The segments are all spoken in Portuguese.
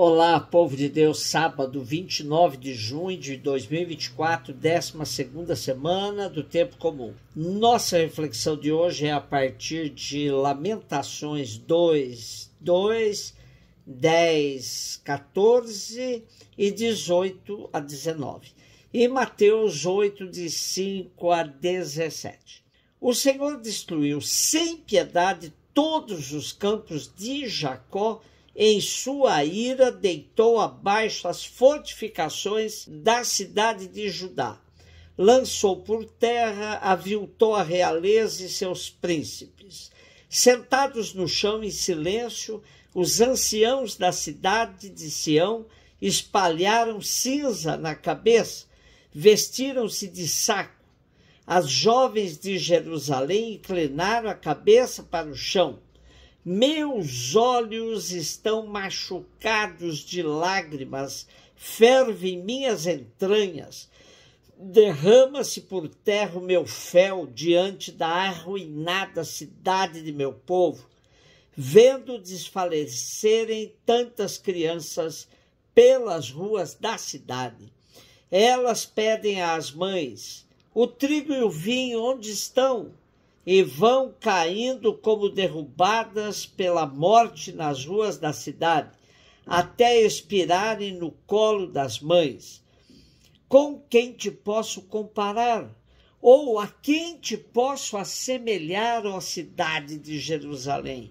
Olá, povo de Deus, sábado 29 de junho de 2024, 12 semana do Tempo Comum. Nossa reflexão de hoje é a partir de Lamentações 2, 2, 10, 14 e 18 a 19. E Mateus 8, de 5 a 17. O Senhor destruiu sem piedade todos os campos de Jacó em sua ira, deitou abaixo as fortificações da cidade de Judá, lançou por terra, aviltou a realeza e seus príncipes. Sentados no chão em silêncio, os anciãos da cidade de Sião espalharam cinza na cabeça, vestiram-se de saco. As jovens de Jerusalém inclinaram a cabeça para o chão meus olhos estão machucados de lágrimas, fervem minhas entranhas. Derrama-se por terra o meu fel diante da arruinada cidade de meu povo, vendo desfalecerem tantas crianças pelas ruas da cidade. Elas pedem às mães: o trigo e o vinho onde estão? e vão caindo como derrubadas pela morte nas ruas da cidade, até expirarem no colo das mães. Com quem te posso comparar? Ou a quem te posso assemelhar, ó cidade de Jerusalém?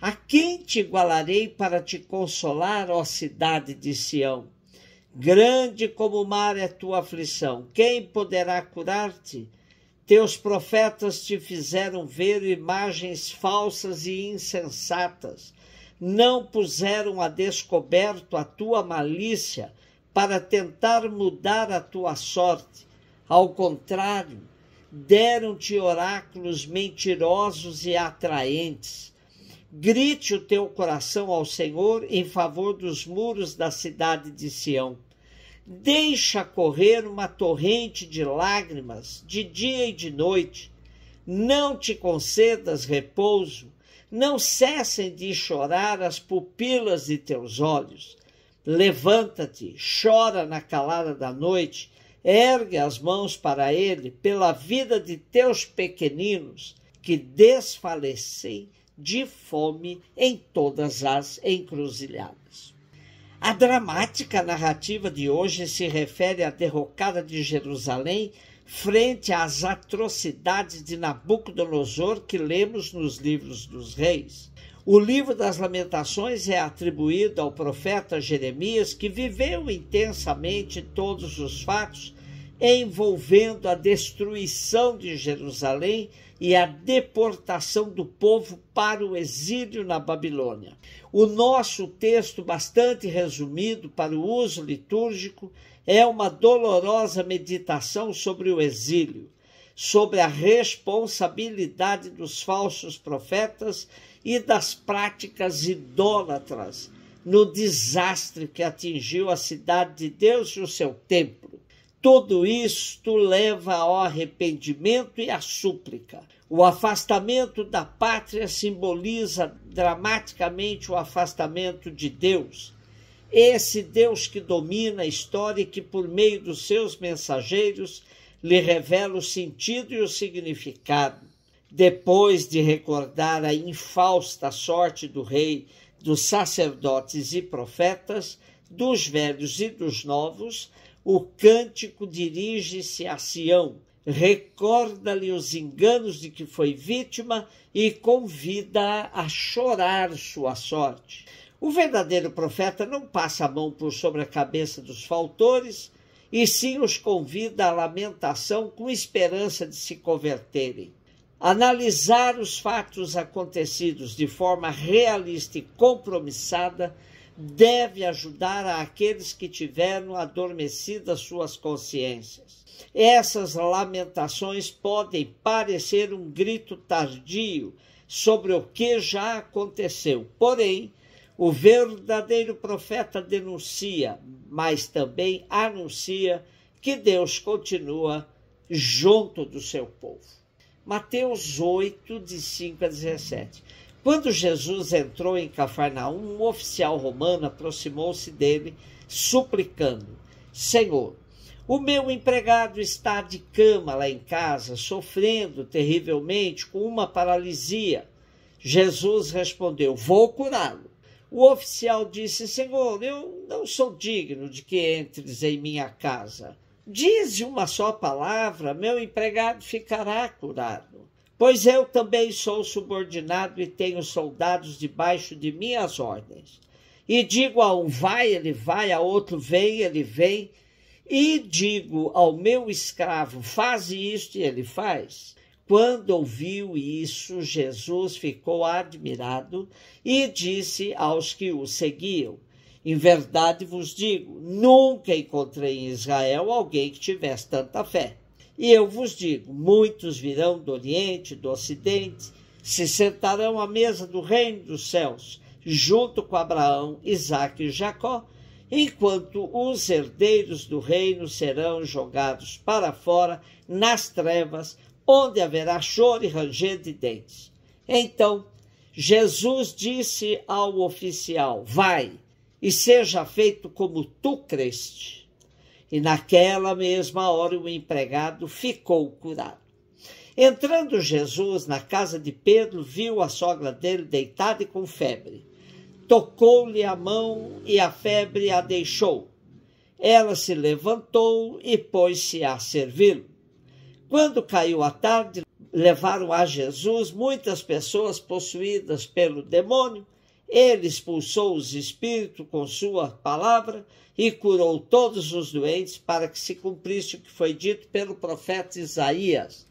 A quem te igualarei para te consolar, ó cidade de Sião? Grande como o mar é tua aflição, quem poderá curar-te? Teus profetas te fizeram ver imagens falsas e insensatas. Não puseram a descoberto a tua malícia para tentar mudar a tua sorte. Ao contrário, deram-te oráculos mentirosos e atraentes. Grite o teu coração ao Senhor em favor dos muros da cidade de Sião Deixa correr uma torrente de lágrimas de dia e de noite. Não te concedas repouso, não cessem de chorar as pupilas de teus olhos. Levanta-te, chora na calada da noite, ergue as mãos para ele pela vida de teus pequeninos que desfalecem de fome em todas as encruzilhadas. A dramática narrativa de hoje se refere à derrocada de Jerusalém frente às atrocidades de Nabucodonosor que lemos nos livros dos reis. O livro das Lamentações é atribuído ao profeta Jeremias, que viveu intensamente todos os fatos envolvendo a destruição de Jerusalém e a deportação do povo para o exílio na Babilônia. O nosso texto, bastante resumido para o uso litúrgico, é uma dolorosa meditação sobre o exílio, sobre a responsabilidade dos falsos profetas e das práticas idólatras no desastre que atingiu a cidade de Deus e o seu templo. Tudo isto leva ao arrependimento e à súplica. O afastamento da pátria simboliza dramaticamente o afastamento de Deus. Esse Deus que domina a história e que, por meio dos seus mensageiros, lhe revela o sentido e o significado. Depois de recordar a infausta sorte do rei, dos sacerdotes e profetas, dos velhos e dos novos, o cântico dirige-se a Sião, recorda-lhe os enganos de que foi vítima e convida-a a chorar sua sorte. O verdadeiro profeta não passa a mão por sobre a cabeça dos faltores, e sim os convida à lamentação com esperança de se converterem. Analisar os fatos acontecidos de forma realista e compromissada deve ajudar aqueles que tiveram adormecidas suas consciências. Essas lamentações podem parecer um grito tardio sobre o que já aconteceu, porém, o verdadeiro profeta denuncia, mas também anuncia que Deus continua junto do seu povo. Mateus 8, de 5 a 17. Quando Jesus entrou em Cafarnaum, um oficial romano aproximou-se dele, suplicando: Senhor, o meu empregado está de cama lá em casa, sofrendo terrivelmente com uma paralisia. Jesus respondeu: Vou curá-lo. O oficial disse: Senhor, eu não sou digno de que entres em minha casa. Dize uma só palavra, meu empregado ficará curado. Pois eu também sou subordinado e tenho soldados debaixo de minhas ordens. E digo a um vai, ele vai, a outro vem, ele vem. E digo ao meu escravo, faze isto, e ele faz. Quando ouviu isso, Jesus ficou admirado e disse aos que o seguiam: Em verdade vos digo, nunca encontrei em Israel alguém que tivesse tanta fé. E eu vos digo: muitos virão do Oriente, do Ocidente, se sentarão à mesa do reino dos céus, junto com Abraão, Isaque e Jacó, enquanto os herdeiros do reino serão jogados para fora nas trevas, onde haverá choro e ranger de dentes. Então Jesus disse ao oficial: Vai e seja feito como tu creste e naquela mesma hora o empregado ficou curado. Entrando Jesus na casa de Pedro, viu a sogra dele deitada e com febre. Tocou-lhe a mão e a febre a deixou. Ela se levantou e pôs-se a servi-lo. Quando caiu a tarde, levaram a Jesus muitas pessoas possuídas pelo demônio ele expulsou os espíritos com sua palavra e curou todos os doentes para que se cumprisse o que foi dito pelo profeta Isaías.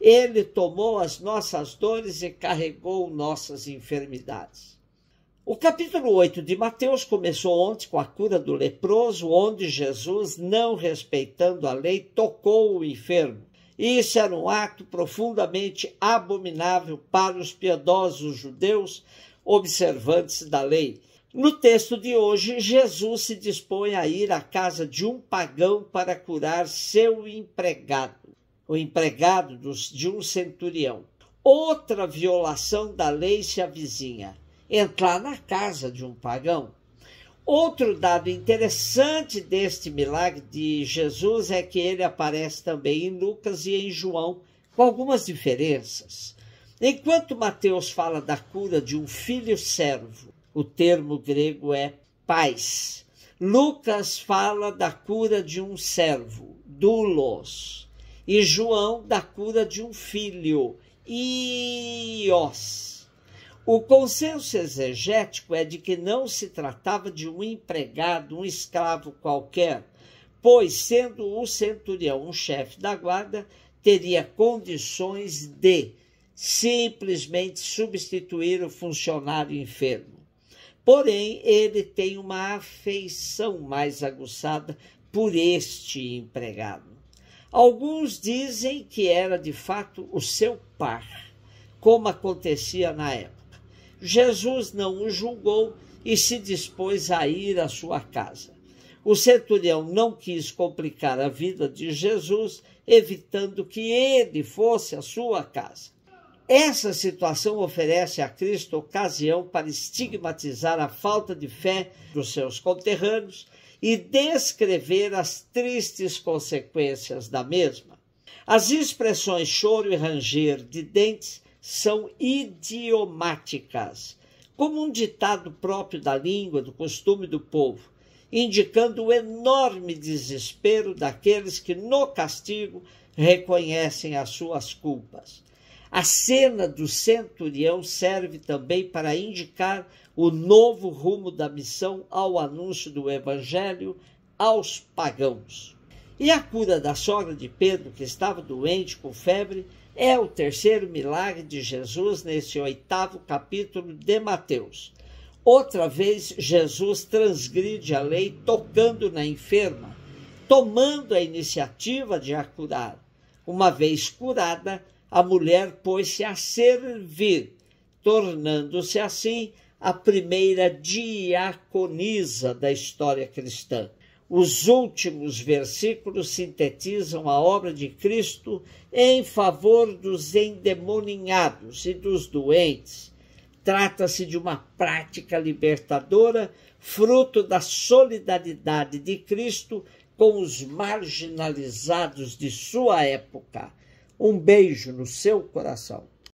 Ele tomou as nossas dores e carregou nossas enfermidades. O capítulo 8 de Mateus começou ontem com a cura do leproso, onde Jesus, não respeitando a lei, tocou o enfermo. Isso era um ato profundamente abominável para os piedosos judeus, observantes da lei. No texto de hoje, Jesus se dispõe a ir à casa de um pagão para curar seu empregado, o empregado dos, de um centurião. Outra violação da lei se avizinha: entrar na casa de um pagão. Outro dado interessante deste milagre de Jesus é que ele aparece também em Lucas e em João, com algumas diferenças. Enquanto Mateus fala da cura de um filho servo, o termo grego é paz. Lucas fala da cura de um servo, dulos, e João da cura de um filho, ios. O consenso exegético é de que não se tratava de um empregado, um escravo qualquer, pois, sendo o centurião um chefe da guarda, teria condições de simplesmente substituir o funcionário enfermo. Porém, ele tem uma afeição mais aguçada por este empregado. Alguns dizem que era de fato o seu par, como acontecia na época. Jesus não o julgou e se dispôs a ir à sua casa. O centurião não quis complicar a vida de Jesus, evitando que ele fosse à sua casa. Essa situação oferece a Cristo ocasião para estigmatizar a falta de fé dos seus conterrâneos e descrever as tristes consequências da mesma. As expressões choro e ranger de dentes são idiomáticas, como um ditado próprio da língua, do costume do povo, indicando o enorme desespero daqueles que no castigo reconhecem as suas culpas. A cena do centurião serve também para indicar o novo rumo da missão ao anúncio do evangelho aos pagãos. E a cura da sogra de Pedro, que estava doente com febre, é o terceiro milagre de Jesus neste oitavo capítulo de Mateus. Outra vez, Jesus transgride a lei tocando na enferma, tomando a iniciativa de a curar. Uma vez curada, a mulher pôs-se a servir, tornando-se assim a primeira diaconisa da história cristã. Os últimos versículos sintetizam a obra de Cristo em favor dos endemoninhados e dos doentes. Trata-se de uma prática libertadora, fruto da solidariedade de Cristo com os marginalizados de sua época. Um beijo no seu coração.